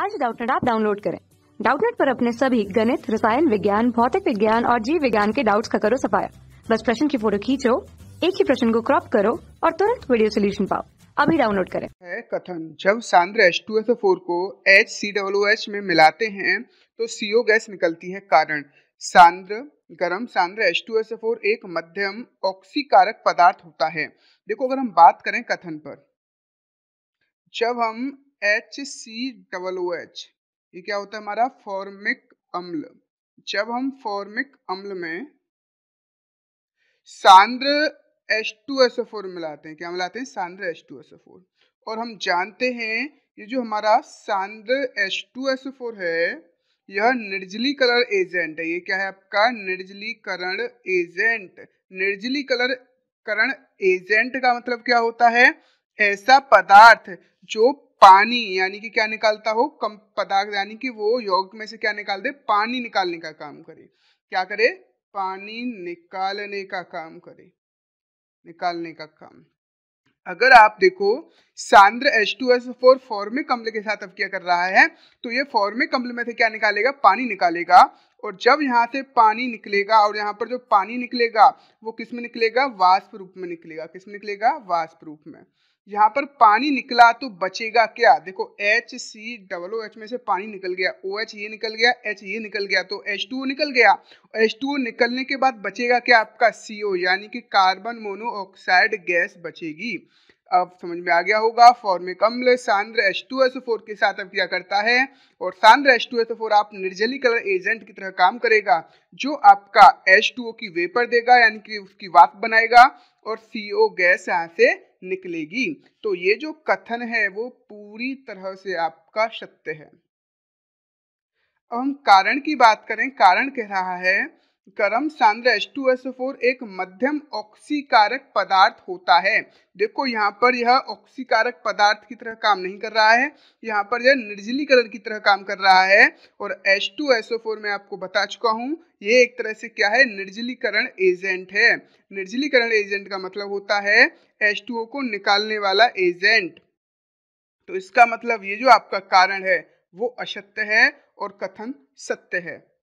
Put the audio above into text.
आज डाउटनेट आप डाउनलोड करें डाउटनेट पर अपने सभी गणित रसायन विज्ञान भौतिक विज्ञान और जीव विज्ञान के डाउट्स का करो सफाया बस प्रश्न की फोटो खींचो एक ही प्रश्न को क्रॉप करो और तुरंत वीडियो सोल्यूशन पाओ अभी डाउनलोड करें है कथन जब सांद्र एच टू एस फोर को एच सी डब्ल्यू एच में मिलाते हैं तो सीओ गैस निकलती है कारण सांद्र गरम सांद्र एच टू एस फोर एक मध्यम ऑक्सीकारक पदार्थ होता है देखो अगर हम बात करें कथन पर जब हम H C double O H ये क्या होता है हमारा फॉर्मिक अम्ल जब हम फॉर्मिक अम्ल में सांद्र एच टू एस फोर मिलाते हैं क्या मिलाते हैं सांद्र एच टू एस फोर और हम जानते हैं ये जो हमारा सांद्र एच टू एस फोर है यह निर्जली कलर एजेंट है ये क्या है आपका निर्जली करण एजेंट निर्जली कलर करण एजेंट का मतलब क्या होता है ऐसा पदार्थ जो पानी यानी कि क्या निकालता हो कम पदार्थ यानी कि वो योग में से क्या निकाल दे पानी निकालने का काम करे क्या करे पानी निकालने का काम करे निकालने का काम अगर आप देखो सांद्र H2SO4 फॉर्मिक अम्ल के साथ अब क्या कर रहा है तो ये फॉर्मिक अम्ल में से क्या निकालेगा पानी निकालेगा और जब यहाँ से पानी निकलेगा और यहाँ पर जो पानी निकलेगा वो किस में निकलेगा वाष्प रूप में निकलेगा किस में निकलेगा वाष्प रूप में यहाँ पर पानी निकला तो बचेगा क्या देखो एच सी डबल एच में से पानी निकल गया ओ एच ये निकल गया एच ये निकल गया तो एच टू निकल गया एच टू निकलने के बाद बचेगा क्या आपका सी ओ यानी कि कार्बन मोनोऑक्साइड गैस बचेगी अब समझ में आ गया होगा फॉर्मिक अम्ल सांद्र एच टू एस फोर के साथ अब क्या करता है और सांद्र एच टू एस फोर आप निर्जली कलर एजेंट की तरह काम करेगा जो आपका एच टू ओ की वेपर देगा यानी कि उसकी वात बनाएगा और सी ओ गैस यहाँ से निकलेगी तो ये जो कथन है वो पूरी तरह से आपका सत्य है अब हम कारण की बात करें कारण कह रहा है गरम सांद्र H2SO4 एक मध्यम ऑक्सीकारक पदार्थ होता है देखो यहाँ पर यह ऑक्सीकारक पदार्थ की तरह काम नहीं कर रहा है यहाँ पर यह निर्जलीकरण की तरह काम कर रहा है और H2SO4 मैं आपको बता चुका हूँ ये एक तरह से क्या है निर्जलीकरण एजेंट है निर्जलीकरण एजेंट का मतलब होता है H2O को निकालने वाला एजेंट तो इसका मतलब ये जो आपका कारण है वो असत्य है और कथन सत्य है